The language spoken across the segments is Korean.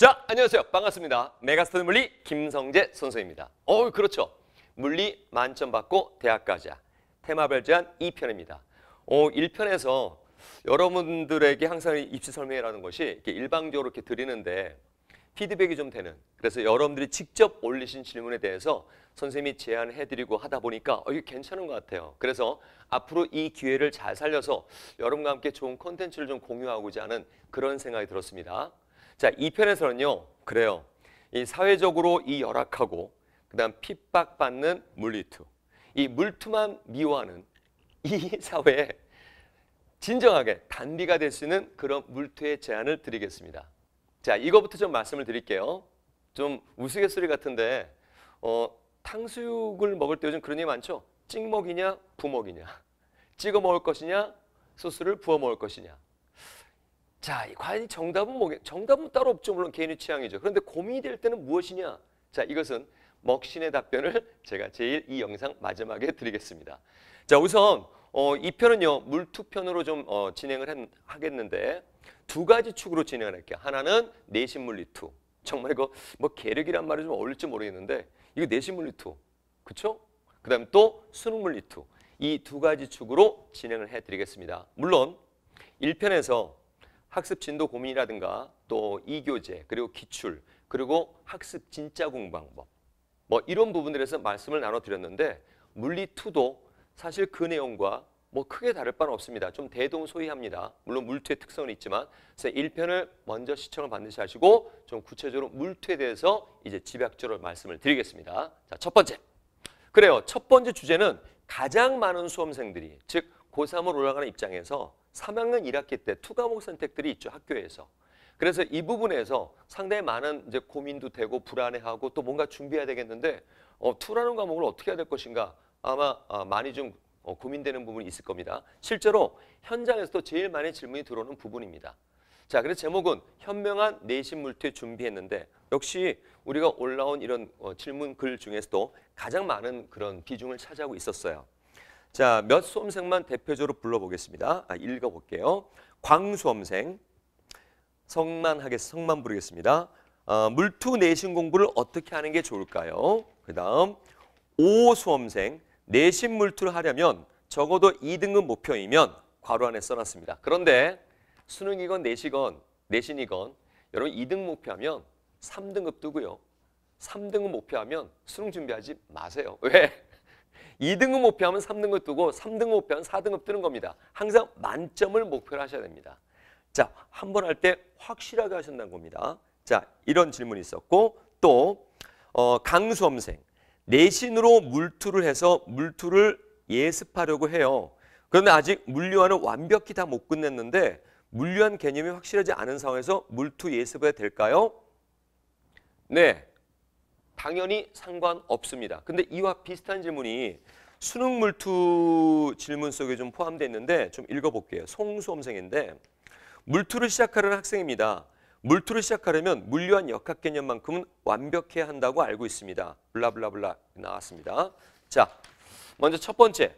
자, 안녕하세요. 반갑습니다. 메가스터드 물리 김성재 선생입니다 어, 그렇죠. 물리 만점 받고 대학 가자. 테마별 제한 2편입니다. 어, 1편에서 여러분들에게 항상 입시 설명회라는 것이 이렇게 일방적으로 이렇게 드리는데 피드백이 좀 되는 그래서 여러분들이 직접 올리신 질문에 대해서 선생님이 제안해 드리고 하다 보니까 어, 이게 괜찮은 것 같아요. 그래서 앞으로 이 기회를 잘 살려서 여러분과 함께 좋은 콘텐츠를 좀 공유하고자 하는 그런 생각이 들었습니다. 자, 이편에서는요 그래요. 이 사회적으로 이 열악하고 그다음 핍박받는 물리투. 이 물투만 미워하는 이 사회에 진정하게 단비가 될 수 있는 그런 물투의 제안을 드리겠습니다. 자, 이거부터 좀 말씀을 드릴게요. 좀 우스갯소리 같은데 어, 탕수육을 먹을 때 요즘 그런 일기 많죠? 찍먹이냐 부먹이냐 찍어 먹을 것이냐 소스를 부어 먹을 것이냐 자, 과연 정답은 뭐겠? 정답은 따로 없죠. 물론 개인의 취향이죠. 그런데 고민이 될 때는 무엇이냐? 자, 이것은 먹신의 답변을 제가 제일 이 영상 마지막에 드리겠습니다. 자, 우선 어, 이 편은요 물 투 편으로 좀 어, 진행을 했, 하겠는데 두 가지 축으로 진행을 할게요. 하나는 내신물리 투. 정말 이거 뭐 계력이란 말이 좀 어울릴지 모르겠는데 이거 내신물리 투, 그쵸 그다음에 또 수능물리 투. 이 두 가지 축으로 진행을 해드리겠습니다. 물론 1편에서 학습 진도 고민이라든가 또 이교재 그리고 기출 그리고 학습 진짜 공 방법 뭐 이런 부분들에서 말씀을 나눠드렸는데 물리2도 사실 그 내용과 뭐 크게 다를 바는 없습니다. 좀 대동소이합니다. 물론 물투의 특성은 있지만 그래서 1편을 먼저 시청을 반드시 하시고 좀 구체적으로 물투에 대해서 이제 집약적으로 말씀을 드리겠습니다. 자, 첫 번째. 그래요. 첫 번째 주제는 가장 많은 수험생들이 즉 고3으로 올라가는 입장에서 3학년 1학기 때 투과목 선택들이 있죠, 학교에서. 그래서 이 부분에서 상당히 많은 이제 고민도 되고 불안해하고 또 뭔가 준비해야 되겠는데 어, 투라는 과목을 어떻게 해야 될 것인가 아마 어, 많이 좀 어, 고민되는 부분이 있을 겁니다. 실제로 현장에서도 제일 많이 질문이 들어오는 부분입니다. 자, 그래서 제목은 현명한 내신 물태 준비했는데 역시 우리가 올라온 이런 어, 질문 글 중에서도 가장 많은 그런 비중을 차지하고 있었어요. 자, 몇 수험생만 대표적으로 불러보겠습니다. 아, 읽어볼게요. 광수험생, 성만 하겠, 성만 부르겠습니다. 아, 물투 내신 공부를 어떻게 하는 게 좋을까요? 그 다음, 오수험생, 내신 물투를 하려면 적어도 2등급 목표이면 괄호 안에 써놨습니다. 그런데 수능이건 내시건, 내신이건 여러분 2등 목표하면 3등급 뜨고요. 3등급 목표하면 수능 준비하지 마세요. 왜? 2등급 목표하면 3등급 뜨고 3등급 목표하면 4등급 뜨는 겁니다. 항상 만점을 목표로 하셔야 됩니다. 자, 한 번 할 때 확실하게 하신다는 겁니다. 자, 이런 질문이 있었고 또 어, 강수험생 내신으로 물투를 해서 물투를 예습하려고 해요. 그런데 아직 물리와는 완벽히 다 못 끝냈는데 물리한 개념이 확실하지 않은 상황에서 물투 예습해야 될까요? 네, 당연히 상관없습니다. 근데 이와 비슷한 질문이 수능 물투 질문 속에 좀 포함되어 있는데 좀 읽어볼게요. 송수험생인데 물투를 시작하려는 학생입니다. 물투를 시작하려면 물리한 역학 개념만큼은 완벽해야 한다고 알고 있습니다. 블라블라블라 나왔습니다. 자, 먼저 첫 번째.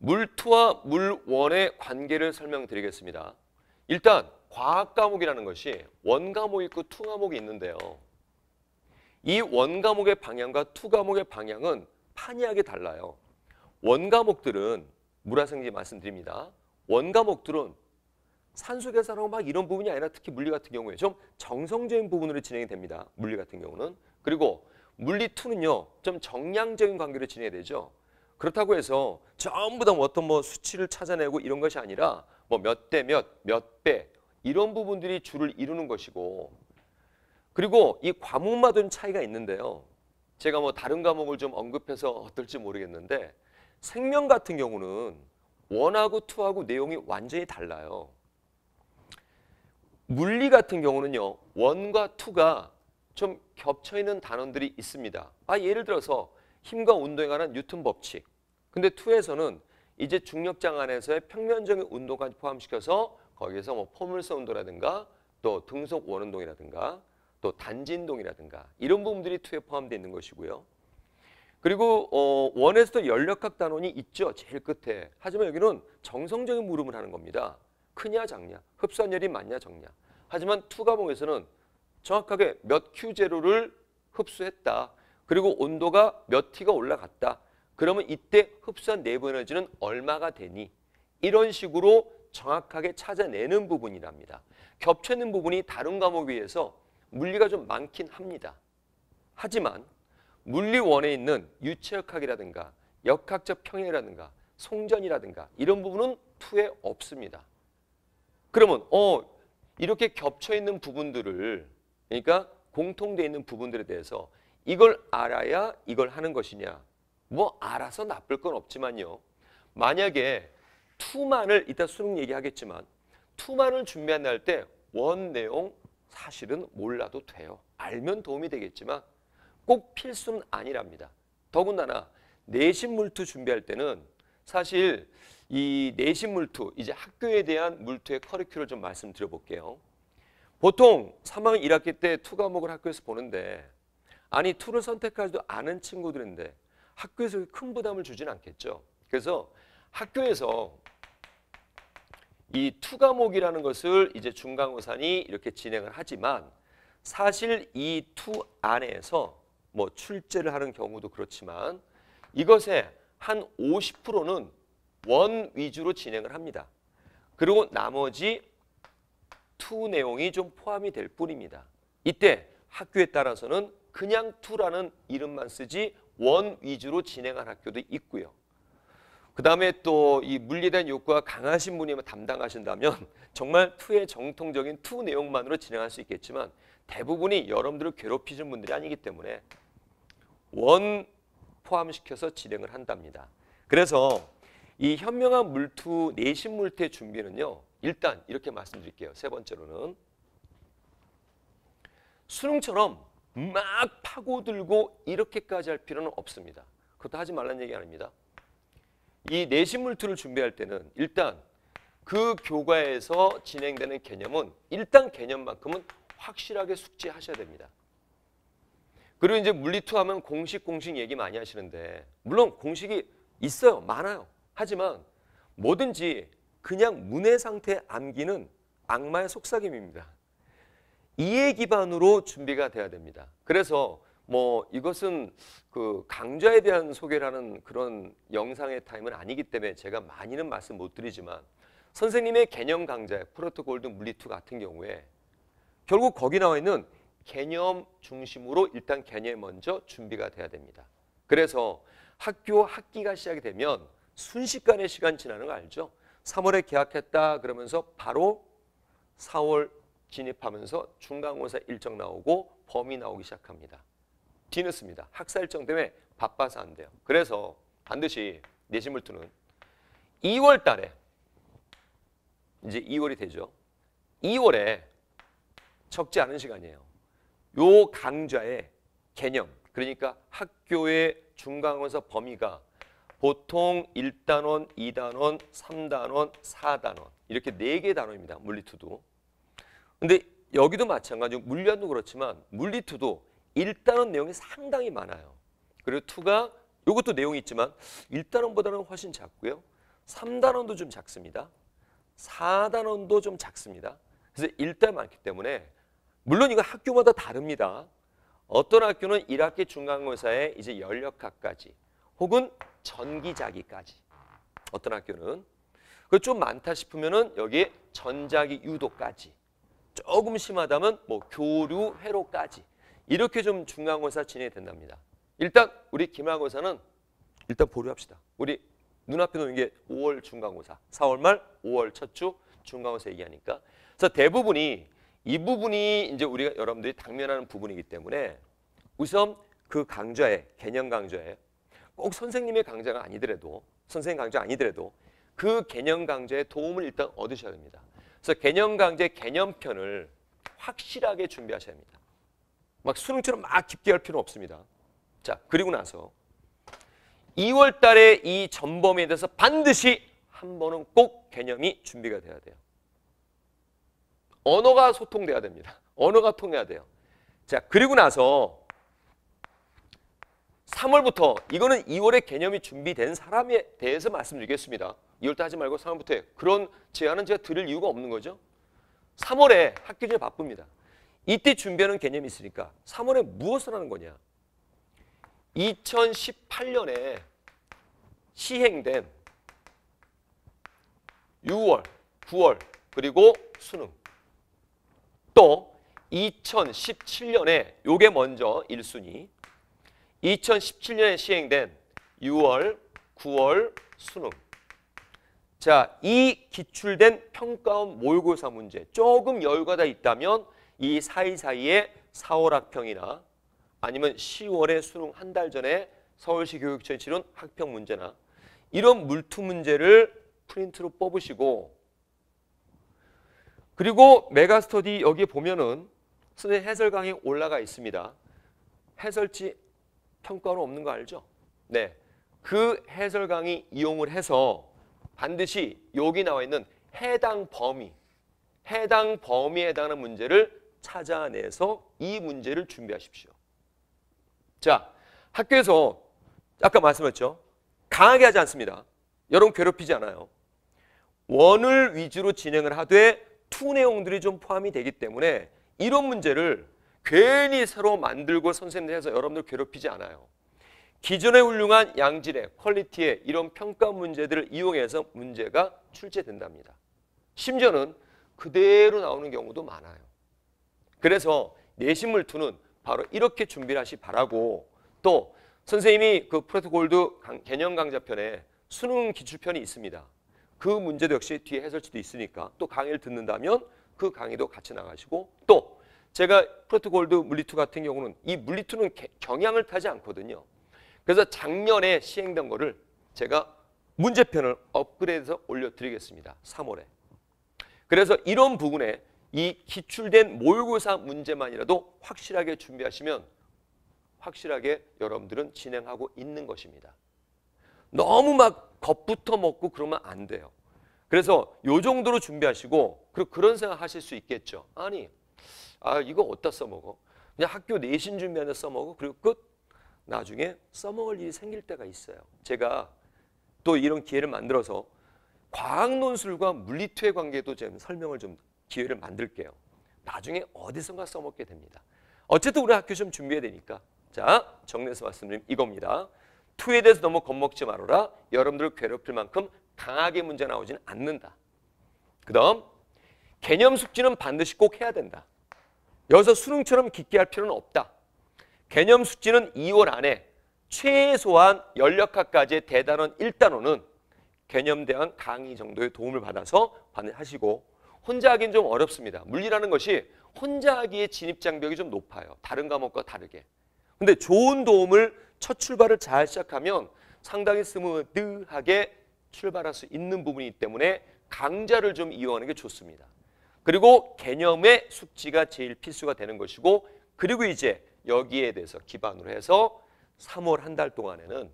물투와 물원의 관계를 설명드리겠습니다. 일단 과학 과목이라는 것이 원 과목 있고 투 과목이 있는데요. 이 원과목의 방향과 투과목의 방향은 판이하게 달라요. 원과목들은 물화 선생님 말씀드립니다. 원과목들은 산수 계산하고 막 이런 부분이 아니라 특히 물리 같은 경우에 좀 정성적인 부분으로 진행이 됩니다. 물리 같은 경우는. 그리고 물리 투는요좀 정량적인 관계로 진행이 되죠. 그렇다고 해서 전부 다뭐 어떤 뭐 수치를 찾아내고 이런 것이 아니라 뭐 몇 대 몇, 몇 배 이런 부분들이 주를 이루는 것이고 그리고 이 과목마다 차이가 있는데요. 제가 뭐 다른 과목을 좀 언급해서 어떨지 모르겠는데 생명 같은 경우는 원하고 투하고 내용이 완전히 달라요. 물리 같은 경우는요. 원과 투가 좀 겹쳐 있는 단원들이 있습니다. 아 예를 들어서 힘과 운동에 관한 뉴턴 법칙. 근데 투에서는 이제 중력장 안에서의 평면적인 운동까지 포함시켜서 거기에서 뭐 포물선 운동이라든가 또 등속 원운동이라든가 또 단진동이라든가 이런 부분들이 투에 포함되어 있는 것이고요. 그리고 어, 원에서도 연력학 단원이 있죠. 제일 끝에. 하지만 여기는 정성적인 물음을 하는 겁니다. 크냐 작냐, 흡수한열이 맞냐 적냐. 하지만 투가봉에서는 정확하게 몇큐 제로를 흡수했다. 그리고 온도가 몇티가 올라갔다. 그러면 이때 흡수한 내부 에너지는 얼마가 되니? 이런 식으로 정확하게 찾아내는 부분이랍니다. 겹쳐있는 부분이 다른 과목에 비해서 물리가 좀 많긴 합니다. 하지만 물리원에 있는 유체역학이라든가 역학적 평행이라든가 송전이라든가 이런 부분은 투에 없습니다. 그러면 어 이렇게 겹쳐 있는 부분들을 그러니까 공통되어 있는 부분들에 대해서 이걸 알아야 이걸 하는 것이냐 뭐 알아서 나쁠 건 없지만요. 만약에 투만을 이따 수능 얘기하겠지만 투만을 준비한다 할때원 내용, 사실은 몰라도 돼요. 알면 도움이 되겠지만 꼭 필수는 아니랍니다. 더군다나 내신 물투 준비할 때는 사실 이 내신 물투, 이제 학교에 대한 물투의 커리큘을 좀 말씀드려 볼게요. 보통 3학년 1학기 때2 과목을 학교에서 보는데 아니 투를 선택하지도 않은 친구들인데 학교에서 큰 부담을 주진 않겠죠. 그래서 학교에서 이 투과목이라는 것을 이제 중간고사니 이렇게 진행을 하지만 사실 이 투 안에서 뭐 출제를 하는 경우도 그렇지만 이것의 한 50%는 원 위주로 진행을 합니다. 그리고 나머지 투 내용이 좀 포함이 될 뿐입니다. 이때 학교에 따라서는 그냥 투라는 이름만 쓰지 원 위주로 진행한 학교도 있고요. 그 다음에 또 이 물리된 욕구가 강하신 분이면 뭐 담당하신다면 정말 투의 정통적인 투 내용만으로 진행할 수 있겠지만 대부분이 여러분들을 괴롭히는 분들이 아니기 때문에 원 포함시켜서 진행을 한답니다. 그래서 이 현명한 물투 내신 물태 준비는요. 일단 이렇게 말씀드릴게요. 세 번째로는 수능처럼 막 파고들고 이렇게까지 할 필요는 없습니다. 그것도 하지 말라는 얘기 아닙니다. 이 내신 물투를 준비할 때는 일단 그 교과에서 진행되는 개념은 일단 개념만큼은 확실하게 숙지하셔야 됩니다. 그리고 이제 물리투 하면 공식 공식 얘기 많이 하시는데 물론 공식이 있어요. 많아요. 하지만 뭐든지 그냥 문의 상태 암기는 악마의 속삭임입니다. 이해 기반으로 준비가 돼야 됩니다. 그래서 뭐 이것은 그 강좌에 대한 소개라는 그런 영상의 타임은 아니기 때문에 제가 많이는 말씀 못 드리지만 선생님의 개념 강좌 프로토골드 물리투 같은 경우에 결국 거기 나와 있는 개념 중심으로 일단 개념 먼저 준비가 돼야 됩니다. 그래서 학교 학기가 시작이 되면 순식간에 시간 지나는 거 알죠? 3월에 계약했다 그러면서 바로 4월 진입하면서 중간고사 일정 나오고 범위 나오기 시작합니다. 뒤늦습니다. 학사 일정 때문에 바빠서 안 돼요. 그래서 반드시 내신물투는 2월 달에 이제 2월이 되죠. 2월에 적지 않은 시간이에요. 요 강좌의 개념 그러니까 학교의 중간고사 범위가 보통 1단원, 2단원, 3단원, 4단원 이렇게 4개 단원입니다. 물리투도. 근데 여기도 마찬가지로 물리학도 그렇지만 물리투도 1단원 내용이 상당히 많아요. 그리고 2가 이것도 내용이 있지만 1단원보다는 훨씬 작고요. 3단원도 좀 작습니다. 4단원도 좀 작습니다. 그래서 1단 많기 때문에 물론 이거 학교마다 다릅니다. 어떤 학교는 1학기 중간고사에 이제 연력학까지 혹은 전기자기까지 어떤 학교는 그좀 많다 싶으면은 여기에 전자기 유도까지 조금 심하다면 뭐 교류 회로까지 이렇게 좀 중간고사 진행이 된답니다. 일단 우리 기말고사는 일단 보류합시다. 우리 눈앞에 놓인 게 5월 중간고사, 4월 말, 5월 첫 주 중간고사 얘기하니까 그래서 대부분이 이 부분이 이제 우리가 여러분들이 당면하는 부분이기 때문에 우선 그 강좌에 개념 강좌에 꼭 선생님의 강좌가 아니더라도 선생님 강좌 아니더라도 그 개념 강좌의 도움을 일단 얻으셔야 됩니다. 그래서 개념 강좌의 개념편을 확실하게 준비하셔야 합니다. 막 수능처럼 막 깊게 할 필요는 없습니다. 자, 그리고 나서 2월 달에 이 전범에 대해서 반드시 한 번은 꼭 개념이 준비가 돼야 돼요. 언어가 소통돼야 됩니다. 언어가 통해야 돼요. 자, 그리고 나서 3월부터 이거는 2월에 개념이 준비된 사람에 대해서 말씀드리겠습니다. 2월달 하지 말고 3월부터 해. 그런 제안은 제가 드릴 이유가 없는 거죠. 3월에 학기 중에 바쁩니다. 이때 준비하는 개념이 있으니까 3월에 무엇을 하는 거냐. 2018년에 시행된 6월, 9월 그리고 수능 또 2017년에 요게 먼저 1순위 2017년에 시행된 6월, 9월 수능 자, 이 기출된 평가원 모의고사 문제 조금 여유가 다 있다면 이 사이사이에 4월 학평이나 아니면 10월에 수능 한 달 전에 서울시 교육청에 치른 학평 문제나 이런 물투 문제를 프린트로 뽑으시고 그리고 메가스터디 여기 보면은 선생님 해설 강의 올라가 있습니다. 해설지 평가로 없는 거 알죠? 네. 그 해설 강의 이용을 해서 반드시 여기 나와 있는 해당 범위, 해당 범위에 해당하는 문제를 찾아내서 이 문제를 준비하십시오. 자, 학교에서 아까 말씀했죠. 강하게 하지 않습니다. 여러분 괴롭히지 않아요. 원을 위주로 진행을 하되 투 내용들이 좀 포함이 되기 때문에 이런 문제를 괜히 새로 만들고 선생님들 해서 여러분들 괴롭히지 않아요. 기존의 훌륭한 양질의 퀄리티의 이런 평가 문제들을 이용해서 문제가 출제된답니다. 심지어는 그대로 나오는 경우도 많아요. 그래서 내신물 2는 바로 이렇게 준비를 하시 바라고 또 선생님이 그 프로토골드 개념 강좌편에 수능 기출편이 있습니다. 그 문제도 역시 뒤에 해설지도 있으니까 또 강의를 듣는다면 그 강의도 같이 나가시고 또 제가 프로토골드 물리투 같은 경우는 이 물리투는 경향을 타지 않거든요. 그래서 작년에 시행된 거를 제가 문제편을 업그레이드해서 올려드리겠습니다. 3월에. 그래서 이런 부분에 이 기출된 모의고사 문제만이라도 확실하게 준비하시면 확실하게 여러분들은 진행하고 있는 것입니다. 너무 막 겁부터 먹고 그러면 안 돼요. 그래서 요 정도로 준비하시고 그런 생각 하실 수 있겠죠. 아니, 아 이거 어디다 써먹어? 그냥 학교 내신 준비하는 써먹어? 그리고 끝! 나중에 써먹을 일이 생길 때가 있어요. 제가 또 이런 기회를 만들어서 과학 논술과 물리투 관계도 좀 설명을 좀 기회를 만들게요. 나중에 어디선가 써먹게 됩니다. 어쨌든 우리 학교 좀 준비해야 되니까. 자, 정리해서 말씀드리면 이겁니다. 투에 대해서 너무 겁먹지 말아라. 여러분들을 괴롭힐 만큼 강하게 문제 나오지는 않는다. 그 다음, 개념 숙지는 반드시 꼭 해야 된다. 여기서 수능처럼 깊게 할 필요는 없다. 개념 숙지는 2월 안에 최소한 연력학까지의 대단원 1단원은 개념 대한 강의 정도의 도움을 받아서 하시고 혼자 하긴 좀 어렵습니다. 물리라는 것이 혼자 하기에 진입 장벽이 좀 높아요. 다른 과목과 다르게. 근데 좋은 도움을 첫 출발을 잘 시작하면 상당히 스무드하게 출발할 수 있는 부분이기 때문에 강좌를 좀 이용하는 게 좋습니다. 그리고 개념의 숙지가 제일 필수가 되는 것이고 그리고 이제 여기에 대해서 기반으로 해서 3월 한 달 동안에는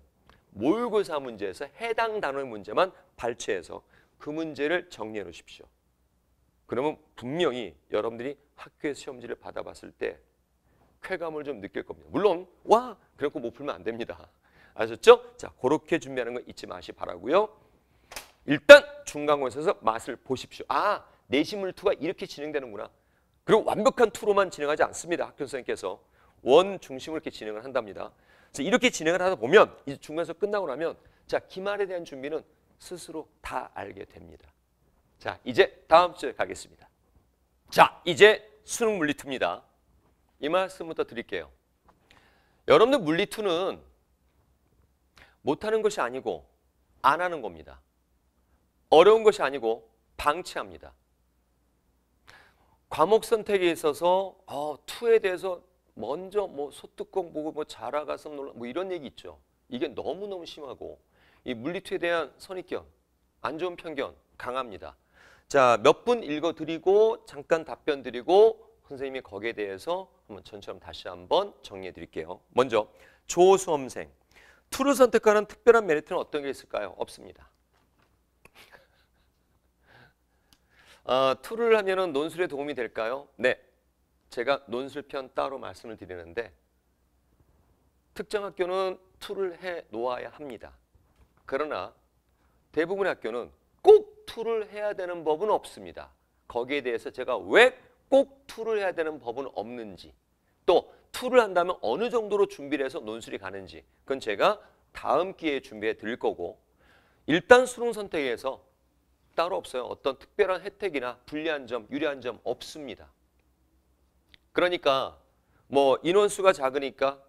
모의고사 문제에서 해당 단어의 문제만 발췌해서 그 문제를 정리해 놓으십시오. 그러면 분명히 여러분들이 학교의 시험지를 받아봤을 때 쾌감을 좀 느낄 겁니다. 물론 와! 그래갖고 못 풀면 안 됩니다. 아셨죠? 자, 그렇게 준비하는 거 잊지 마시 바라고요. 일단 중간고사에서 맛을 보십시오. 아, 내심물 투가 이렇게 진행되는구나. 그리고 완벽한 투로만 진행하지 않습니다. 학교 선생님께서 원 중심으로 이렇게 진행을 한답니다. 그래서 이렇게 진행을 하다 보면 이제 중간에서 끝나고 나면 자, 기말에 대한 준비는 스스로 다 알게 됩니다. 자, 이제 다음 주에 가겠습니다. 자, 이제 수능 물리투입니다. 이 말씀부터 드릴게요. 여러분들 물리투는 못하는 것이 아니고 안 하는 겁니다. 어려운 것이 아니고 방치합니다. 과목 선택에 있어서 어, 투에 대해서 먼저 뭐 소뚜껑 보고 뭐 자라가서 놀라 뭐 이런 얘기 있죠. 이게 너무너무 심하고 이 물리투에 대한 선입견, 안 좋은 편견 강합니다. 자, 몇 분 읽어드리고 잠깐 답변 드리고 선생님이 거기에 대해서 한번 전처럼 다시 한번 정리해 드릴게요. 먼저 조수험생 투를 선택하는 특별한 메리트는 어떤 게 있을까요? 없습니다. 아, 투를 하면은 논술에 도움이 될까요? 네. 제가 논술편 따로 말씀을 드리는데 특정 학교는 투를 해 놓아야 합니다. 그러나 대부분의 학교는 투을 해야 되는 법은 없습니다. 거기에 대해서 제가 왜꼭 투를 해야 되는 법은 없는지 또 투를 한다면 어느 정도로 준비를 해서 논술이 가는지 그건 제가 다음 기회에 준비해 드릴 거고 일단 수능 선택에서 따로 없어요. 어떤 특별한 혜택이나 불리한 점, 유리한 점 없습니다. 그러니까 뭐 인원수가 작으니까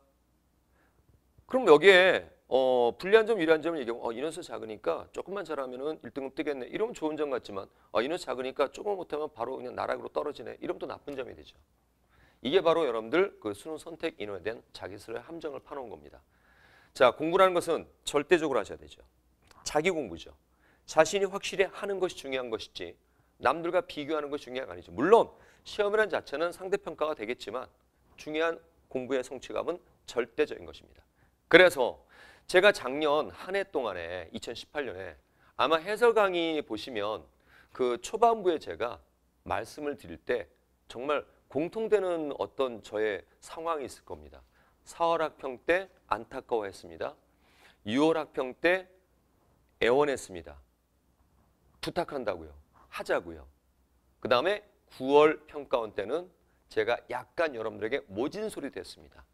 그럼 여기에 어, 불리한 점, 유리한 점을 얘기하면 어, 인원수 작으니까 조금만 잘하면 은일등급 뜨겠네. 이러면 좋은 점 같지만 어, 아, 인원수 작으니까 조금 못하면 바로 그냥 나락으로 떨어지네. 이러면 또 나쁜 점이 되죠. 이게 바로 여러분들 그 수능 선택 인원에 대한 자기스러의 함정을 파놓은 겁니다. 자, 공부라는 것은 절대적으로 하셔야 되죠. 자기 공부죠. 자신이 확실히 하는 것이 중요한 것이지 남들과 비교하는 것이 중요한 게 아니죠. 물론 시험이라 자체는 상대평가가 되겠지만 중요한 공부의 성취감은 절대적인 것입니다. 그래서 제가 작년 한 해 동안에 2018년에 아마 해설 강의 보시면 그 초반부에 제가 말씀을 드릴 때 정말 공통되는 어떤 저의 상황이 있을 겁니다. 4월 학평 때 안타까워했습니다. 6월 학평 때 애원했습니다. 부탁한다고요. 하자고요. 그 다음에 9월 평가원 때는 제가 약간 여러분들에게 모진 소리 됐습니다.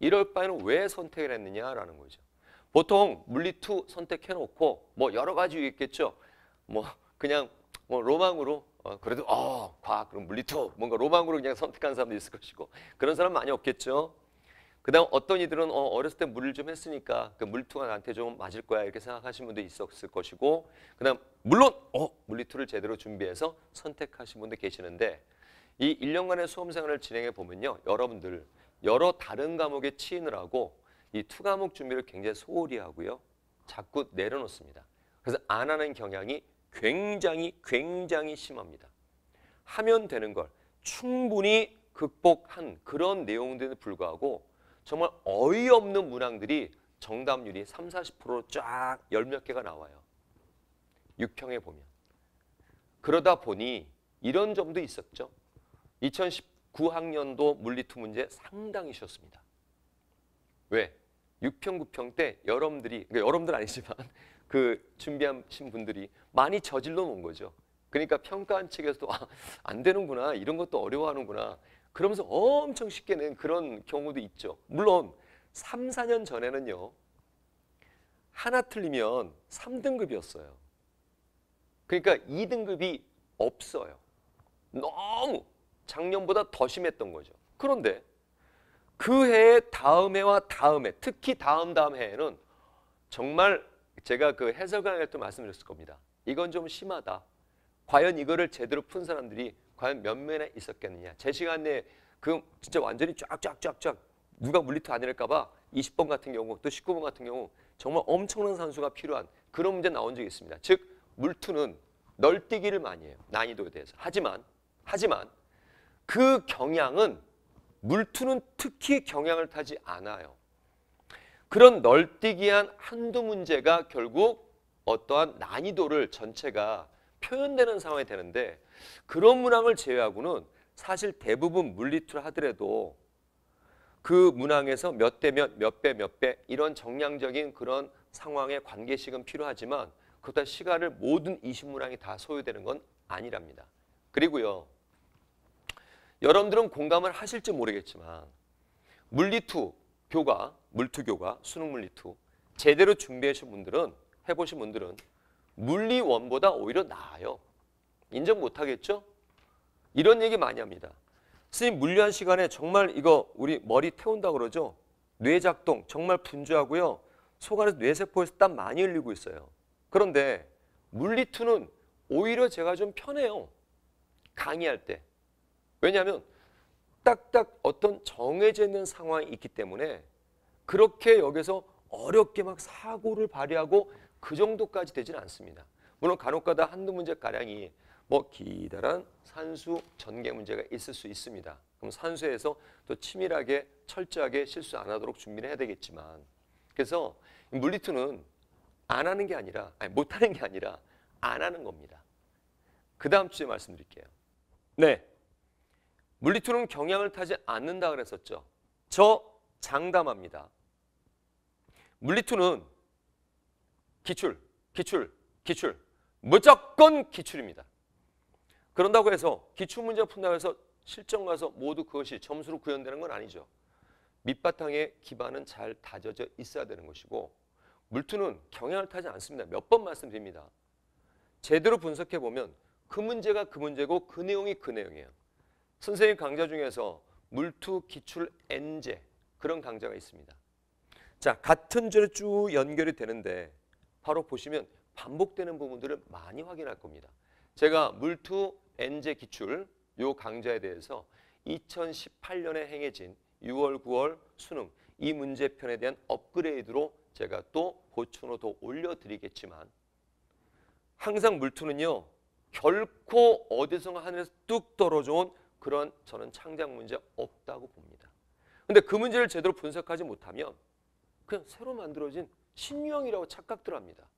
이럴 바에는 왜 선택을 했느냐라는 거죠. 보통 물리 2 선택해 놓고 뭐 여러 가지 있겠죠. 뭐 그냥 뭐 로망으로 어, 그래도 어 과학 그럼 물리 2 뭔가 로망으로 그냥 선택한 사람도 있을 것이고 그런 사람 많이 없겠죠. 그다음 어떤 이들은 어, 어렸을 때 물을 좀 했으니까 그 물투가 나한테 좀 맞을 거야 이렇게 생각하신 분도 있었을 것이고 그다음 물론 어 물리 투를 제대로 준비해서 선택하신 분도 계시는데 이 1년간의 수험생활을 진행해 보면요 여러분들 여러 다른 과목에 치이느라고 이 투과목 준비를 굉장히 소홀히 하고요. 자꾸 내려놓습니다. 그래서 안 하는 경향이 굉장히 굉장히 심합니다. 하면 되는 걸 충분히 극복한 그런 내용들에 불구하고 정말 어이없는 문항들이 정답률이 3, 40%로 쫙 열 몇 개가 나와요. 6형에 보면. 그러다 보니 이런 점도 있었죠. 2019학년도 물리투 문제 상당히 쉬웠습니다. 왜? 6평, 9평 때 여러분들이, 그러니까 여러분들 아니지만 그 준비하신 분들이 많이 저질러 놓은 거죠. 그러니까 평가한 측에서도 아, 안 되는구나, 이런 것도 어려워하는구나. 그러면서 엄청 쉽게 낸 그런 경우도 있죠. 물론 3, 4년 전에는요. 하나 틀리면 3등급이었어요. 그러니까 2등급이 없어요. 너무 작년보다 더 심했던 거죠. 그런데 그 해의 다음 해와 다음 해, 특히 다음 다음 해에는 정말 제가 그 해설관에게 또 말씀드렸을 겁니다. 이건 좀 심하다. 과연 이거를 제대로 푼 사람들이 과연 몇 면에 있었겠느냐. 제 시간 내에 그 진짜 완전히 쫙쫙쫙쫙 누가 물리터 아닐까 봐 20번 같은 경우 또 19번 같은 경우 정말 엄청난 산수가 필요한 그런 문제 나온 적이 있습니다. 즉 물투는 널뛰기를 많이 해요. 난이도에 대해서. 하지만 하지만 그 경향은 물투는 특히 경향을 타지 않아요. 그런 널뛰기한 한두 문제가 결국 어떠한 난이도를 전체가 표현되는 상황이 되는데 그런 문항을 제외하고는 사실 대부분 물리투를 하더라도 그 문항에서 몇 대 몇, 몇 배, 몇 배 이런 정량적인 그런 상황의 관계식은 필요하지만 그렇다 시간을 모든 20문항이 다 소요되는 건 아니랍니다. 그리고요. 여러분들은 공감을 하실지 모르겠지만 물리투 교과, 물투 교과, 수능 물리투 제대로 준비하신 분들은 해보신 분들은 물리원보다 오히려 나아요. 인정 못하겠죠? 이런 얘기 많이 합니다. 선생님 물리한 시간에 정말 이거 우리 머리 태운다 그러죠? 뇌작동 정말 분주하고요. 속 안에서 뇌세포에서 땀 많이 흘리고 있어요. 그런데 물리투는 오히려 제가 좀 편해요. 강의할 때. 왜냐하면 딱딱 어떤 정해져 있는 상황이 있기 때문에 그렇게 여기서 어렵게 막 사고를 발휘하고 그 정도까지 되지는 않습니다. 물론 간혹가다 한두 문제가량이 뭐 기다란 산수 전개 문제가 있을 수 있습니다. 그럼 산수에서 또 치밀하게 철저하게 실수 안 하도록 준비를 해야 되겠지만 그래서 물리투는 안 하는 게 아니라 아니 못 하는 게 아니라 안 하는 겁니다. 그 다음 주에 말씀드릴게요. 네. 물리투는 경향을 타지 않는다 그랬었죠. 저 장담합니다. 물리투는 기출, 기출, 기출, 무조건 기출입니다. 그런다고 해서 기출 문제 푼다고 해서 실전 가서 모두 그것이 점수로 구현되는 건 아니죠. 밑바탕에 기반은 잘 다져져 있어야 되는 것이고 물투는 경향을 타지 않습니다. 몇 번 말씀드립니다. 제대로 분석해 보면 그 문제가 그 문제고 그 내용이 그 내용이에요. 선생님 강좌 중에서 물투 기출 N제 그런 강좌가 있습니다. 자, 같은 줄에 쭉 연결이 되는데 바로 보시면 반복되는 부분들을 많이 확인할 겁니다. 제가 물투 N제 기출 요 강좌에 대해서 2018년에 행해진 6월, 9월 수능 이 문제편에 대한 업그레이드로 제가 또 보충으로 더 올려드리겠지만 항상 물투는요 결코 어디선가 하늘에서 뚝 떨어져온 그런 저는 창작 문제 없다고 봅니다. 근데 그 문제를 제대로 분석하지 못하면 그냥 새로 만들어진 신유형이라고 착각들 합니다.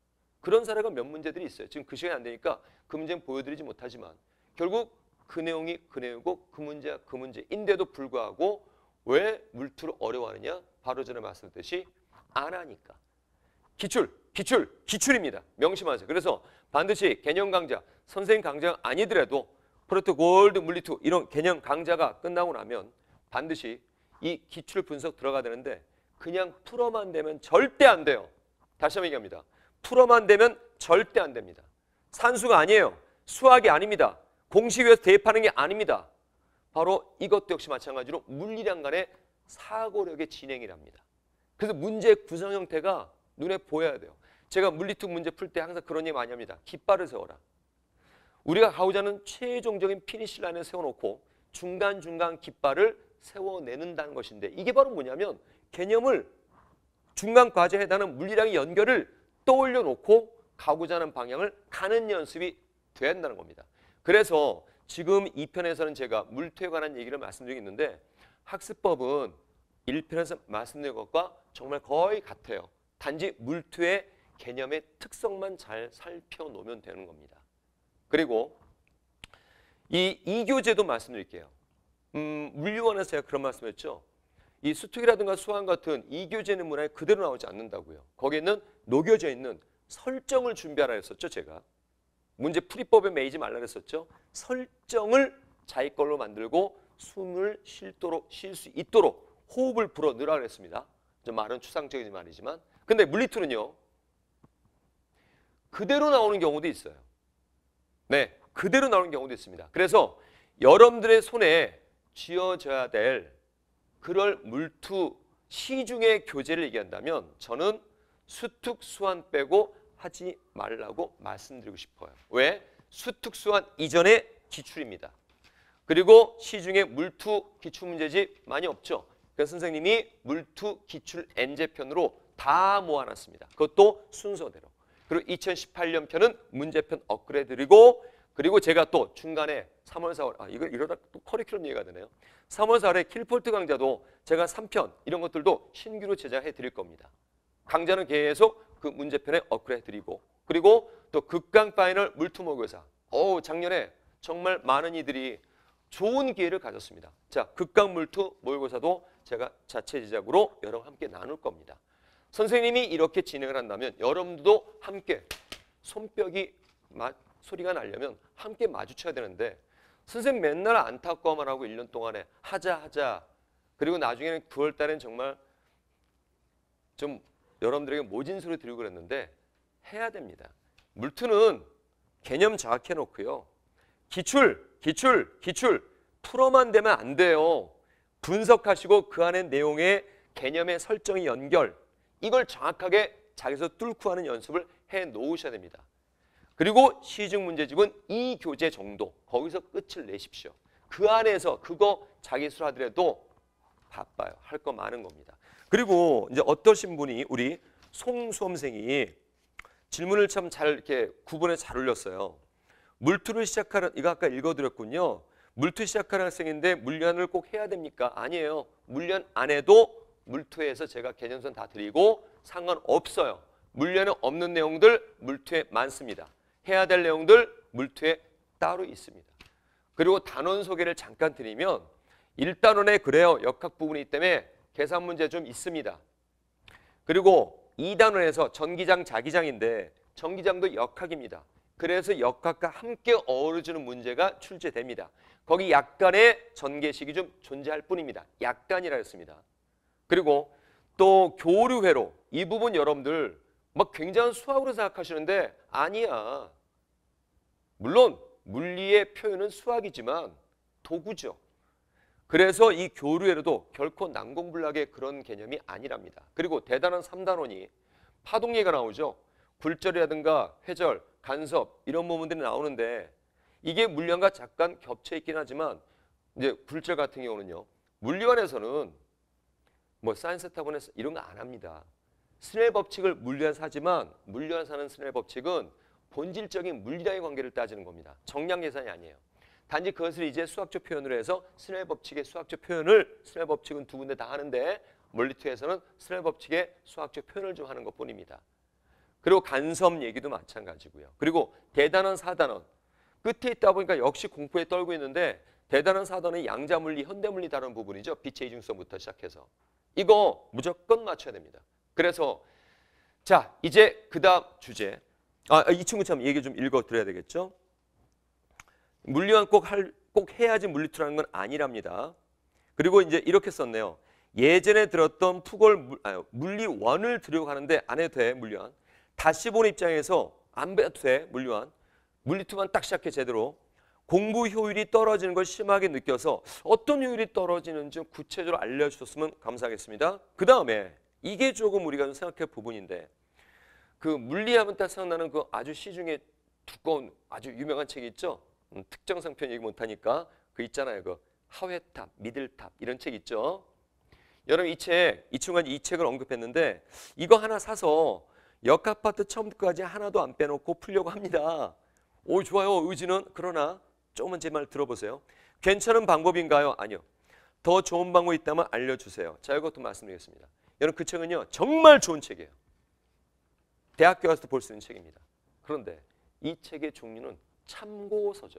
그런 사례가 몇 문제들이 있어요. 지금 그 시간이 안 되니까 그 문제는 보여드리지 못하지만 결국 그 내용이 그 내용이고 그 문제야 그 문제인데도 불구하고 왜 물투를 어려워하느냐? 바로 전에 말씀드렸듯이 안 하니까. 기출, 기출, 기출입니다. 명심하세요. 그래서 반드시 개념 강좌, 선생님 강좌 아니더라도 프로토 골드 물리투 이런 개념 강좌가 끝나고 나면 반드시 이 기출 분석 들어가야 되는데 그냥 풀어만 되면 절대 안 돼요. 다시 한번 얘기합니다. 풀어만 되면 절대 안 됩니다. 산수가 아니에요. 수학이 아닙니다. 공식에 서 대입하는 게 아닙니다. 바로 이것도 역시 마찬가지로 물리량 간의 사고력의 진행이랍니다. 그래서 문제 구성 형태가 눈에 보여야 돼요. 제가 물리투 문제 풀 때 항상 그런 얘기 많이 합니다. 깃발을 세워라. 우리가 가고자 하는 최종적인 피니시 라인을 세워놓고 중간중간 깃발을 세워내는다는 것인데 이게 바로 뭐냐면 개념을 중간 과제에 해당하는 물리량의 연결을 떠올려 놓고 가고자 하는 방향을 가는 연습이 돼야 한다는 겁니다. 그래서 지금 2편에서는 제가 물퇴에 관한 얘기를 말씀드리겠는데 학습법은 1편에서 말씀드린 것과 정말 거의 같아요. 단지 물퇴의 개념의 특성만 잘 살펴놓으면 되는 겁니다. 그리고 이 이교제도 말씀드릴게요. 음, 물리원에서 제가 그런 말씀했죠. 이 수특이라든가 수학 같은 이교제는 문화에 그대로 나오지 않는다고요. 거기는 녹여져 있는 설정을 준비하라 했었죠, 제가. 문제 풀이법에 매이지 말라 했었죠. 설정을 자기 걸로 만들고 숨을 쉴도록 쉴수 있도록 호흡을 불어 넣으라 그습니다 말은 추상적인 말이지만 근데 물리투는요. 그대로 나오는 경우도 있어요. 네, 그대로 나오는 경우도 있습니다. 그래서 여러분들의 손에 쥐어져야 될 그럴 물투 시중의 교재를 얘기한다면 저는 수특수한 빼고 하지 말라고 말씀드리고 싶어요. 왜? 수특수한 이전의 기출입니다. 그리고 시중에 물투 기출문제집 많이 없죠. 그래서 선생님이 물투 기출 엔제편으로 다 모아놨습니다. 그것도 순서대로. 그리고 2018년 편은 문제편 업그레이드리고 그리고 제가 또 중간에 3월, 4월, 아, 이거 이러다 또 커리큘럼 얘기가 되네요. 3월, 4월에 킬폴트 강좌도 제가 3편 이런 것들도 신규로 제작해 드릴 겁니다. 강좌는 계속 그 문제편에 업그레이드 드리고 그리고 또 극강 파이널 물투모교사. 어우, 작년에 정말 많은 이들이 좋은 기회를 가졌습니다. 자, 극강 물투 모의고사도 제가 자체 제작으로 여러분 함께 나눌 겁니다. 선생님이 이렇게 진행을 한다면 여러분도 함께 손뼉이 마, 소리가 나려면 함께 마주쳐야 되는데 선생님 맨날 안타까워만 하고 1년 동안에 하자 하자 그리고 나중에는 9월 달엔 정말 좀 여러분들에게 모진 소리 들고 그랬는데 해야 됩니다. 물투는 개념 자악해 놓고요. 기출, 기출, 기출 풀어만 되면 안 돼요. 분석하시고 그 안에 내용의 개념의 설정이 연결 이걸 정확하게 자기에서 뚫고 하는 연습을 해 놓으셔야 됩니다. 그리고 시중 문제집은 이 교재 정도 거기서 끝을 내십시오. 그 안에서 그거 자기 수하더라도 바빠요. 할 거 많은 겁니다. 그리고 이제 어떠신 분이 우리 송수험생이 질문을 참 잘 이렇게 구분에 잘 올렸어요. 물투를 시작하는 이거 아까 읽어드렸군요. 물투 시작하는 학생인데 물련을 꼭 해야 됩니까? 아니에요. 물련 안 해도 물투에서 제가 개념선 다 드리고 상관없어요. 물려는 없는 내용들 물투에 많습니다. 해야 될 내용들 물투에 따로 있습니다. 그리고 단원 소개를 잠깐 드리면 1단원에 그래요. 역학 부분이 있기 때문에 계산 문제 좀 있습니다. 그리고 2단원에서 전기장, 자기장인데 전기장도 역학입니다. 그래서 역학과 함께 어우러지는 문제가 출제됩니다. 거기 약간의 전개식이 좀 존재할 뿐입니다. 약간이라 했습니다. 그리고 또 교류회로 이 부분 여러분들 막 굉장한 수학으로 생각하시는데 아니야. 물론 물리의 표현은 수학이지만 도구죠. 그래서 이 교류회로도 결코 난공불락의 그런 개념이 아니랍니다. 그리고 대단한 3단원이 파동예가 나오죠. 굴절이라든가 회절, 간섭 이런 부분들이 나오는데 이게 물량과 잠깐 겹쳐 있긴 하지만 이제 굴절 같은 경우는요. 물리관에서는 뭐사인언스 타고는 이런 거 안 합니다. 스넬 법칙을 물리한사지만 물리한사는 스넬 법칙은 본질적인 물리학의 관계를 따지는 겁니다. 정량 계산이 아니에요. 단지 그것을 이제 수학적 표현으로 해서 스넬 법칙의 수학적 표현을 스넬 법칙은 두 군데 다 하는데 멀리트에서는 스넬 법칙의 수학적 표현을 좀 하는 것뿐입니다. 그리고 간섭 얘기도 마찬가지고요. 그리고 대단원 사단원 끝에 있다 보니까 역시 공포에 떨고 있는데 대단원 사단원 양자물리 현대물리 다른 부분이죠. 빛의 이중성부터 시작해서 이거 무조건 맞춰야 됩니다. 그래서 자 이제 그 다음 주제 아, 아, 이 친구 참 얘기 좀 읽어드려야 되겠죠. 물리원 꼭, 할, 꼭 해야지 물리투라는 건 아니랍니다. 그리고 이제 이렇게 썼네요. 예전에 들었던 푸골 아 물리원을 들으려고 하는데 안 해도 돼 물리원. 다시 본 입장에서 안배도돼 물리원. 물리투만 딱 시작해 제대로. 공부 효율이 떨어지는 걸 심하게 느껴서 어떤 효율이 떨어지는지 구체적으로 알려주셨으면 감사하겠습니다. 그 다음에 이게 조금 우리가 좀 생각할 부분인데 그 물리하면 딱 생각나는 그 아주 시중에 두꺼운 아주 유명한 책이 있죠. 음, 특정 상편 얘기 못하니까 그 있잖아요. 그 하회탑, 미들탑 이런 책 있죠. 여러분 이 책, 이 중간 이 책을 언급했는데 이거 하나 사서 역아파트 처음까지 하나도 안 빼놓고 풀려고 합니다. 오 좋아요 의지는 그러나 조금만 제 말 들어보세요. 괜찮은 방법인가요? 아니요. 더 좋은 방법이 있다면 알려주세요. 자, 이것도 말씀드리겠습니다. 여러분, 그 책은요, 정말 좋은 책이에요. 대학교 가서도 볼수 있는 책입니다. 그런데 이 책의 종류는 참고서죠.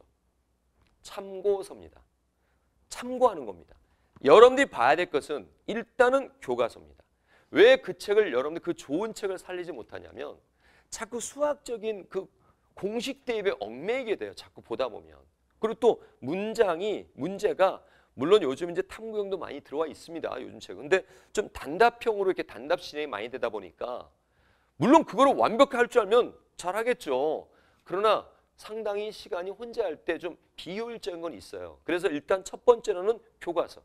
참고서입니다. 참고하는 겁니다. 여러분들이 봐야 될 것은 일단은 교과서입니다. 왜 그 책을 여러분들 그 좋은 책을 살리지 못하냐면 자꾸 수학적인 그 공식 대입에 얽매이게 돼요. 자꾸 보다 보면. 그리고 또 문장이 문제가 물론 요즘 이제 탐구형도 많이 들어와 있습니다. 요즘 책 근데 좀 단답형으로 이렇게 단답 진행이 많이 되다 보니까 물론 그거를 완벽할줄 알면 잘하겠죠. 그러나 상당히 시간이 혼자 할 때 좀 비효율적인 건 있어요. 그래서 일단 첫 번째로는 교과서.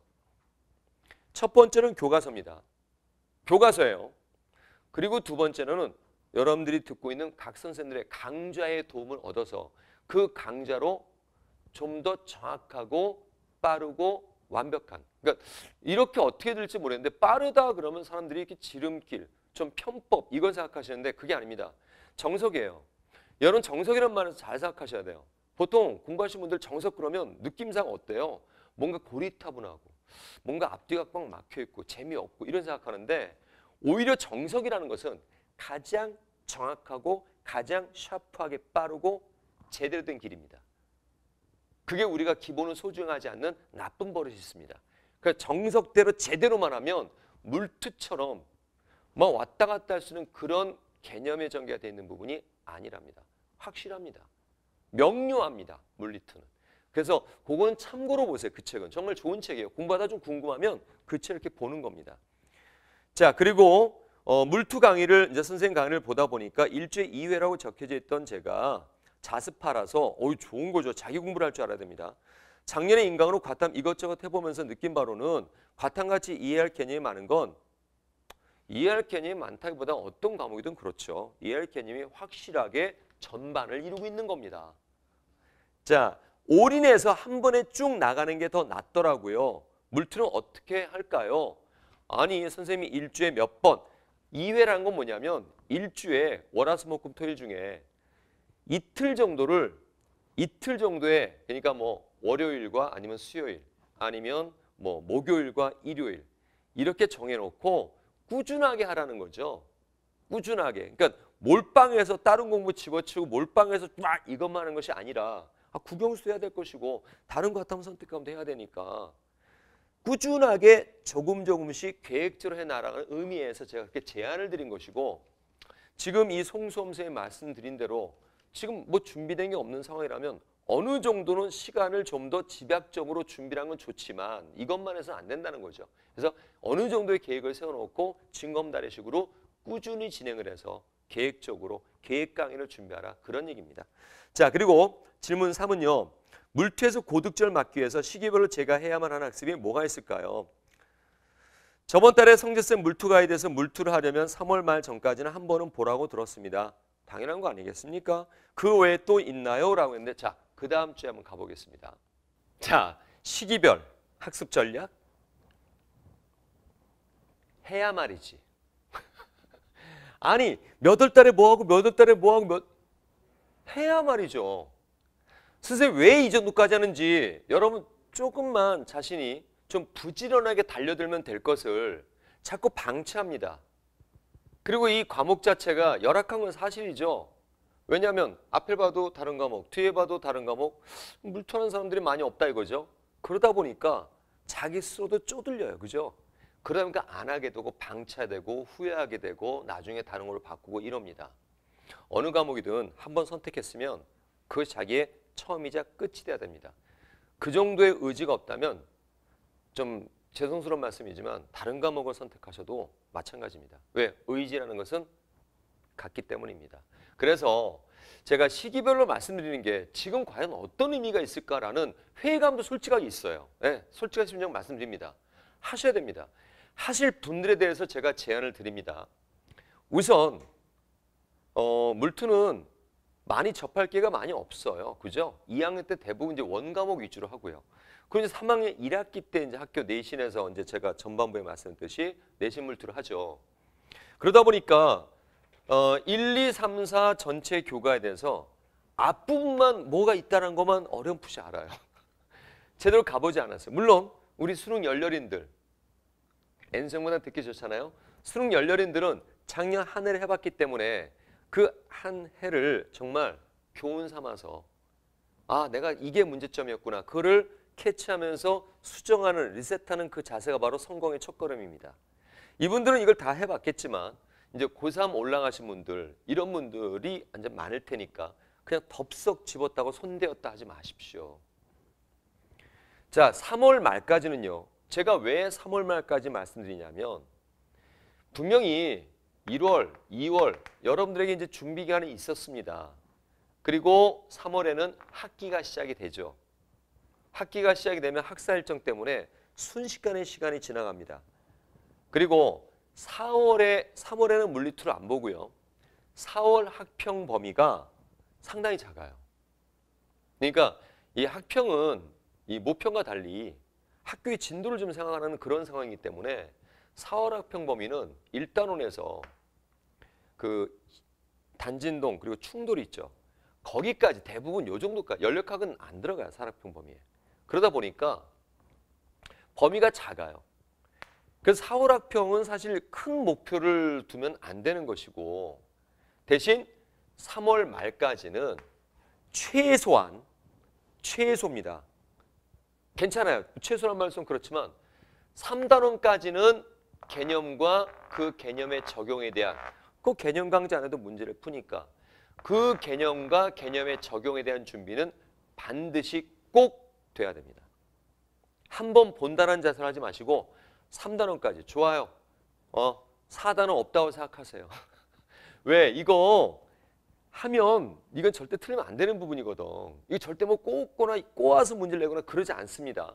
첫 번째는 교과서입니다. 교과서예요. 그리고 두 번째로는 여러분들이 듣고 있는 각 선생들의 강좌의 도움을 얻어서 그 강좌로 좀더 정확하고 빠르고 완벽한. 그러니까 이렇게 어떻게 될지 모르겠는데 빠르다 그러면 사람들이 이렇게 지름길, 좀 편법 이건 생각하시는데 그게 아닙니다. 정석이에요. 여러분 정석이란 말은 잘 생각하셔야 돼요. 보통 공부하신 분들 정석 그러면 느낌상 어때요? 뭔가 고리타분하고 뭔가 앞뒤가 꽉 막혀있고 재미없고 이런 생각하는데 오히려 정석이라는 것은 가장 정확하고 가장 샤프하게 빠르고 제대로 된 길입니다. 그게 우리가 기본을 소중하지 않는 나쁜 버릇이 있습니다. 그 정석대로 제대로만 하면 물투처럼 뭐 왔다 갔다 할 수 있는 그런 개념의 전개가 되어 있는 부분이 아니랍니다. 확실합니다. 명료합니다. 물리투는. 그래서 그거는 참고로 보세요. 그 책은 정말 좋은 책이에요. 공부하다 좀 궁금하면 그 책을 이렇게 보는 겁니다. 자 그리고 어, 물투 강의를 이제 선생 강의를 보다 보니까 일주에 2회라고 적혀져 있던 제가 자습하라서 어이 좋은 거죠. 자기 공부를 할 줄 알아야 됩니다. 작년에 인강으로 과탐 이것저것 해보면서 느낀 바로는 과탐같이 이해할 개념이 많은 건 이해할 개념이 많다기보다 어떤 과목이든 그렇죠. 이해할 개념이 확실하게 전반을 이루고 있는 겁니다. 자, 올인해서 한 번에 쭉 나가는 게 더 낫더라고요. 물투는 어떻게 할까요? 아니, 선생님이 일주에 몇 번, 2회라는 건 뭐냐면 일주에 월화수목금 토일 중에 이틀 정도를 이틀 정도에 그러니까 뭐 월요일과 아니면 수요일 아니면 뭐 목요일과 일요일 이렇게 정해놓고 꾸준하게 하라는 거죠. 꾸준하게. 그러니까 몰빵해서 다른 공부 집어치우고 몰빵해서 막 이것만 하는 것이 아니라 아, 구경수 해야 될 것이고 다른 거 같으면 선택하면 해야 되니까 꾸준하게 조금 조금씩 계획대로 해나라는 의미에서 제가 그렇게 제안을 드린 것이고 지금 이송수엄생이 말씀드린 대로 지금 뭐 준비된 게 없는 상황이라면 어느 정도는 시간을 좀 더 집약적으로 준비한 건 좋지만 이것만 해서는 안 된다는 거죠. 그래서 어느 정도의 계획을 세워놓고 진검다리식으로 꾸준히 진행을 해서 계획적으로 계획 강의를 준비하라 그런 얘기입니다. 자 그리고 질문 3은요. 물퇴에서 고득점을 막기 위해서 시기별로 제가 해야만 하는 학습이 뭐가 있을까요? 저번 달에 성재쌤 물투 가이드에서 물투를 하려면 3월 말 전까지는 한 번은 보라고 들었습니다. 당연한 거 아니겠습니까? 그 외에 또 있나요? 라고 했는데 자, 그 다음 주에 한번 가보겠습니다. 자, 시기별 학습 전략 해야 말이지. 아니, 몇월 달에 뭐하고 몇월 달에 뭐하고 몇 해야 말이죠. 선생님 왜이 정도까지 하는지 여러분 조금만 자신이 좀 부지런하게 달려들면 될 것을 자꾸 방치합니다. 그리고 이 과목 자체가 열악한 건 사실이죠. 왜냐하면 앞에 봐도 다른 과목, 뒤에 봐도 다른 과목 물투하는 사람들이 많이 없다 이거죠. 그러다 보니까 자기 스스로도 쪼들려요. 그죠? 그러니까 안 하게 되고 방치되고 후회하게 되고 나중에 다른 걸로 바꾸고 이럽니다. 어느 과목이든 한번 선택했으면 그것이 자기의 처음이자 끝이 돼야 됩니다. 그 정도의 의지가 없다면 좀 죄송스러운 말씀이지만 다른 과목을 선택하셔도 마찬가지입니다. 왜? 의지라는 것은 같기 때문입니다. 그래서 제가 시기별로 말씀드리는 게 지금 과연 어떤 의미가 있을까라는 회의감도 솔직하게 있어요. 네, 예, 솔직한 심정 말씀드립니다. 하셔야 됩니다. 하실 분들에 대해서 제가 제안을 드립니다. 우선 어, 물투는 많이 접할 기회가 많이 없어요. 그죠? 2학년 때 대부분 이제 원과목 위주로 하고요. 그리고 이제 3학년 1학기 때 이제 학교 내신에서 이제 제가 전반부에 말씀드렸듯이 내신 물투를 하죠. 그러다 보니까 어, 1, 2, 3, 4 전체 교과에 대해서 앞부분만 뭐가 있다는 것만 어렴풋이 알아요. 제대로 가보지 않았어요. 물론 우리 수능 열렬인들 N생보다 듣기 좋잖아요. 수능 열렬인들은 작년 한 해를 해봤기 때문에 그 한 해를 정말 교훈 삼아서 아 내가 이게 문제점이었구나. 그거를 캐치하면서 수정하는 리셋하는 그 자세가 바로 성공의 첫걸음입니다. 이분들은 이걸 다 해봤겠지만 이제 고3 올라가신 분들 이런 분들이 이제 많을 테니까 그냥 덥석 집었다고 손대었다 하지 마십시오. 자, 3월 말까지는요. 제가 왜 3월 말까지 말씀드리냐면 분명히 1월, 2월 여러분들에게 이제 준비 기간이 있었습니다. 그리고 3월에는 학기가 시작이 되죠. 학기가 시작이 되면 학사 일정 때문에 순식간에 시간이 지나갑니다. 그리고 4월에 3월에는 물리투를 안 보고요. 4월 학평 범위가 상당히 작아요. 그러니까 이 학평은 이 모평과 달리 학교의 진도를 좀 생각하는 그런 상황이기 때문에 4월 학평 범위는 1단원에서 그 단진동 그리고 충돌이 있죠. 거기까지 대부분 요 정도까지 연력학은 안 들어가요. 사학평 범위에. 그러다 보니까 범위가 작아요. 그래서 사월학평은 사실 큰 목표를 두면 안 되는 것이고 대신 3월 말까지는 최소한 최소입니다. 괜찮아요. 최소란 말씀 그렇지만 3단원까지는 개념과 그 개념의 적용에 대한 그 개념 강좌 안 해도 문제를 푸니까 그 개념과 개념의 적용에 대한 준비는 반드시 꼭 돼야 됩니다. 한 번 본다는 자세를 하지 마시고 3단원까지 좋아요. 어, 4단원 없다고 생각하세요. 왜? 이거 하면 이건 절대 틀리면 안 되는 부분이거든. 이거 절대 뭐 꼬거나 꼬아서 문제를 내거나 그러지 않습니다.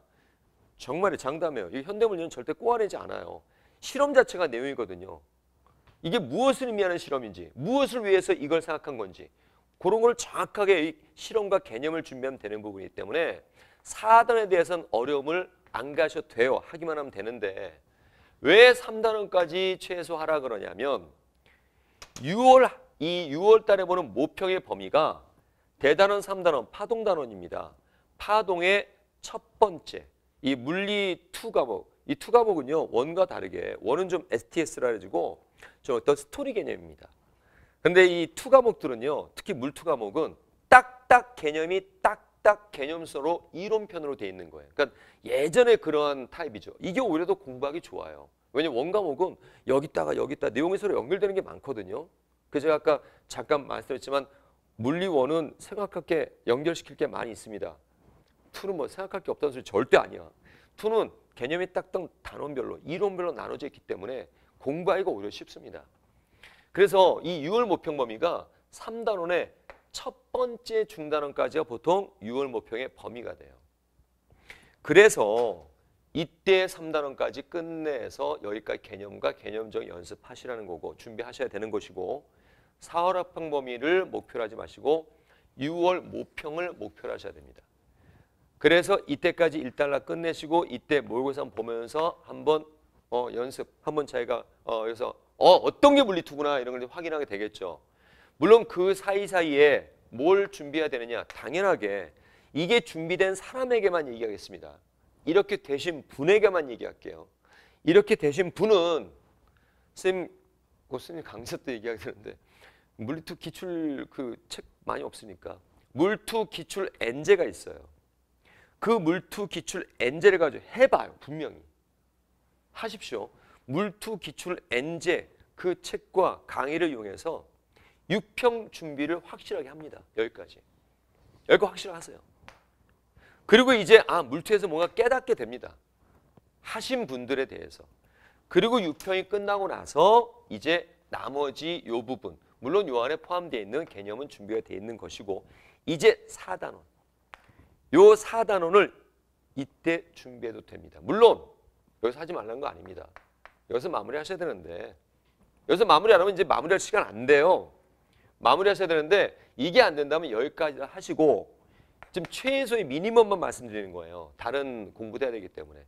정말이 장담해요. 이 현대물리는 절대 꼬아내지 않아요. 실험 자체가 내용이거든요. 이게 무엇을 의미하는 실험인지, 무엇을 위해서 이걸 생각한 건지 그런 걸 정확하게 실험과 개념을 준비하면 되는 부분이기 때문에 4단에 대해서는 어려움을 안 가셔도 돼요. 하기만 하면 되는데 왜 3단원까지 최소하라 그러냐면 6월 이 6월 달에 보는 모평의 범위가 대단원 3단원 파동 단원입니다. 파동의 첫 번째 이 물리 2 과목 이2 과목은요 원과 다르게 원은 좀 STS라 해지고좀 어떤 스토리 개념입니다. 근데 이2 과목들은요 특히 물2 과목은 딱딱 개념이 딱딱 개념서로 이론편으로 돼 있는 거예요. 그러니까 예전에 그러한 타입이죠. 이게 오히려 더 공부하기 좋아요. 왜냐면 원과목은 여기다가 여기다 내용이 서로 연결되는 게 많거든요. 그 제가 아까 잠깐 말씀드렸지만 물리원은 생각할 게 연결시킬 게 많이 있습니다. 투는 뭐 생각할 게 없다는 소리 절대 아니야. 투는 개념이 딱딱 단원별로 이론별로 나눠져 있기 때문에 공부하기가 오히려 쉽습니다. 그래서 이 6월 모평범위가 3단원에 첫 번째 중단원까지가 보통 6월 모평의 범위가 돼요. 그래서 이때 3단원까지 끝내서 여기까지 개념과 개념적 연습하시라는 거고 준비하셔야 되는 것이고 4월 합평 범위를 목표로 하지 마시고 6월 모평을 목표로 하셔야 됩니다. 그래서 이때까지 1달러 끝내시고 이때 모의고사 보면서 한번 어, 연습 한번 자기가 어, 여기서 어, 어떤 게 물리투구나 이런 걸 확인하게 되겠죠. 물론 그 사이사이에 뭘 준비해야 되느냐? 당연하게 이게 준비된 사람에게만 얘기하겠습니다. 이렇게 되신 분에게만 얘기할게요. 이렇게 되신 분은 쌤, 고스님 강사 때 얘기하게 되는데 물투 기출 그 책 많이 없으니까 물투 기출 엔제가 있어요. 그 물투 기출 엔제를 가지고 해봐요 분명히 하십시오. 물투 기출 엔제 그 책과 강의를 이용해서 6평 준비를 확실하게 합니다. 여기까지. 여기까지 확실하세요. 그리고 이제 아 물투에서 뭔가 깨닫게 됩니다. 하신 분들에 대해서. 그리고 6평이 끝나고 나서 이제 나머지 요 부분 물론 요 안에 포함되어 있는 개념은 준비가 되어 있는 것이고 이제 4단원 요 4단원을 이때 준비해도 됩니다. 물론 여기서 하지 말라는 거 아닙니다. 여기서 마무리하셔야 되는데 여기서 마무리 안 하면 이제 마무리할 시간 안 돼요. 마무리하셔야 되는데 이게 안 된다면 여기까지 하시고 지금 최소의 미니멈만 말씀드리는 거예요. 다른 공부도 해야 되기 때문에.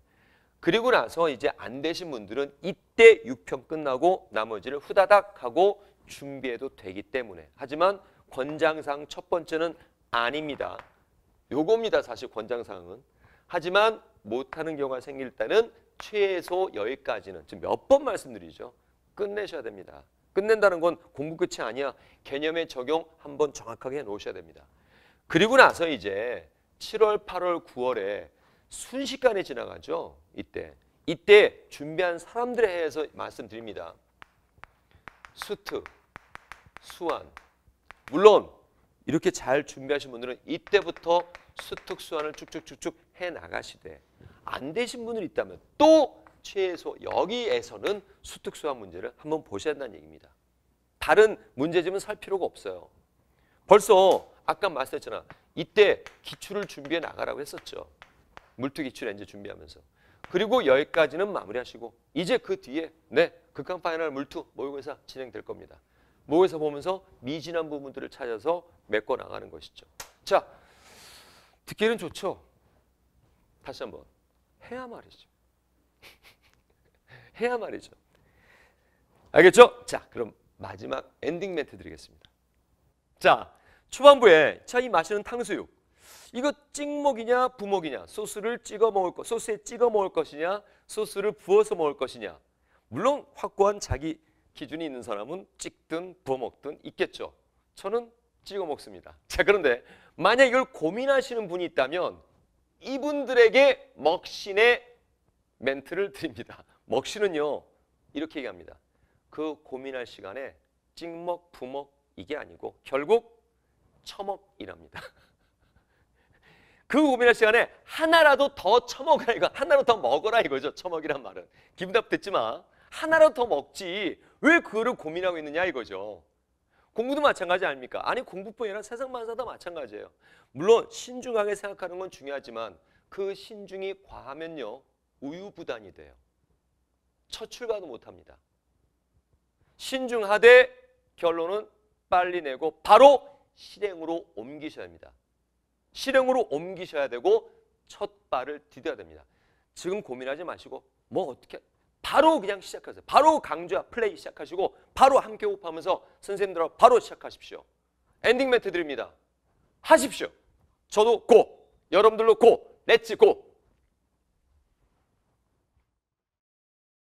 그리고 나서 이제 안 되신 분들은 이때 6편 끝나고 나머지를 후다닥 하고 준비해도 되기 때문에. 하지만 권장상 첫 번째는 아닙니다. 요겁니다. 사실 권장상은. 하지만 못하는 경우가 생길 때는 최소 여기까지는 지금 몇 번 말씀드리죠. 끝내셔야 됩니다. 끝낸다는 건 공부 끝이 아니야. 개념의 적용 한번 정확하게 해놓으셔야 됩니다. 그리고 나서 이제 7월, 8월, 9월에 순식간에 지나가죠. 이때. 이때 준비한 사람들에 해서 말씀드립니다. 수트, 수완. 물론 이렇게 잘 준비하신 분들은 이때부터 수특 수완을 쭉쭉쭉쭉 해 나가시되 안 되신 분들 있다면 또 최소 여기에서는 수특수한 문제를 한번 보셔야 한다는 얘기입니다. 다른 문제집은 살 필요가 없어요. 벌써 아까 말씀했잖아. 이때 기출을 준비해 나가라고 했었죠. 물투 기출 엔제 준비하면서. 그리고 여기까지는 마무리하시고 이제 그 뒤에 네 극강 파이널 물투 모의고사 진행될 겁니다. 모의고사 보면서 미진한 부분들을 찾아서 메꿔 나가는 것이죠. 자 듣기는 좋죠. 다시 한번 해야 말이죠. 해야 말이죠. 알겠죠? 자, 그럼 마지막 엔딩 멘트 드리겠습니다. 자, 초반부에 자, 이 마시는 탕수육. 이거 찍먹이냐 부먹이냐 소스를 찍어 먹을 것 소스에 찍어 먹을 것이냐 소스를 부어서 먹을 것이냐 물론 확고한 자기 기준이 있는 사람은 찍든 부어 먹든 있겠죠 저는 찍어 먹습니다 자 그런데 만약 이걸 고민하시는 분이 있다면 이분들에게 먹신의 멘트를 드립니다. 먹시는요 이렇게 얘기합니다. 그 고민할 시간에 찍먹 부먹 이게 아니고 결국 처먹이랍니다. 그 고민할 시간에 하나라도 더 처먹으라 이거 하나로 더 먹어라 이거죠. 처먹이란 말은 기분 답 듣지 마. 하나로 더 먹지 왜 그거를 고민하고 있느냐 이거죠. 공부도 마찬가지 아닙니까? 아니 공부뿐 아라 세상 만사다 마찬가지예요. 물론 신중하게 생각하는 건 중요하지만 그 신중이 과하면요 우유부단이 돼요. 첫 출발도 못합니다. 신중하되 결론은 빨리 내고 바로 실행으로 옮기셔야 합니다. 실행으로 옮기셔야 되고 첫 발을 디뎌야 됩니다. 지금 고민하지 마시고 뭐 어떻게 바로 그냥 시작하세요. 바로 강좌 플레이 시작하시고 바로 함께 호흡하면서 선생님들하고 바로 시작하십시오. 엔딩 멘트 드립니다. 하십시오. 저도 고! 여러분들도 고! 렛츠 고!